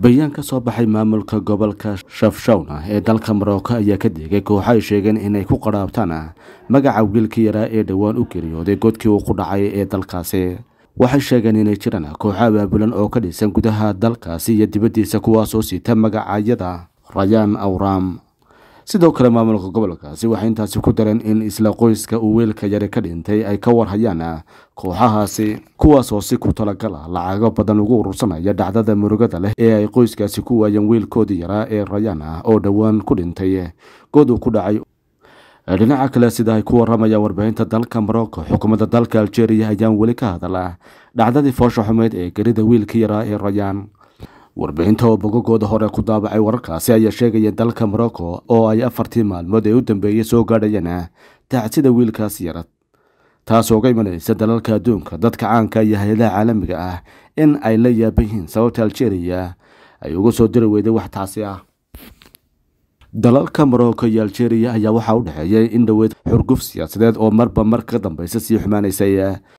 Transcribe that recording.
bayaan ka soo baxay maamulka gobolka shafshawna ee dalka marocco ayaa ka deegay kooxo ay sheegeen inay ku qaraabtaan magaca wiilka yaraa ee dhowaan u geeriyooday godkii uu ku dhacay ee dalkaasi waxay sheegeen inay jiraan kooxo abaabulan oo ka dhisan gudaha dalkaasi iyo dibaddiisa kuwaas oo siita magacayada rayaan awraam sidoo kale maamulka gobolkaasi waxay intaasi ku dareen in isla qoyska uu weelka yare ka dhintay ay ka war hayaan kooxahaasi kuwaasoo si ku talagala ah lacago badan ugu urursanaya dhacdada murugada leh ee ay qoyskaasi ku waayeen wiilkoodii yaraa ee rayaan ah oo dhowaan ku dhintay god uu ku dhacay dhinaca kale sida ay ku waramayaan warbaahinta dalka morocco xukuumadda dalka algeria ayaan weli ka hadala dhacdadii foosha xumeed ee gerida wiilka yaraa ee rayaan warbixinta oo bogogooda hore ku daabacay wararkaasi ayaa sheegaya dalka morocco oo ay afartii maalmood ee u dambeeyey soo gaadhayaan taacsida wiilkaas yarad taasoo uga imanaysa dalalka adduunka dadka caanka iyo hay-adaha caalamiga ah in ay la yaaba yihiin sababta algeria ay uga soo diri weyday wax taasi ah dalalka morocco iyo algeria ayaa waxaa u dhexeeyay in dhoweyd xurguf siyaasadeed oo marba mar ka dambeysa sii xumaanaysay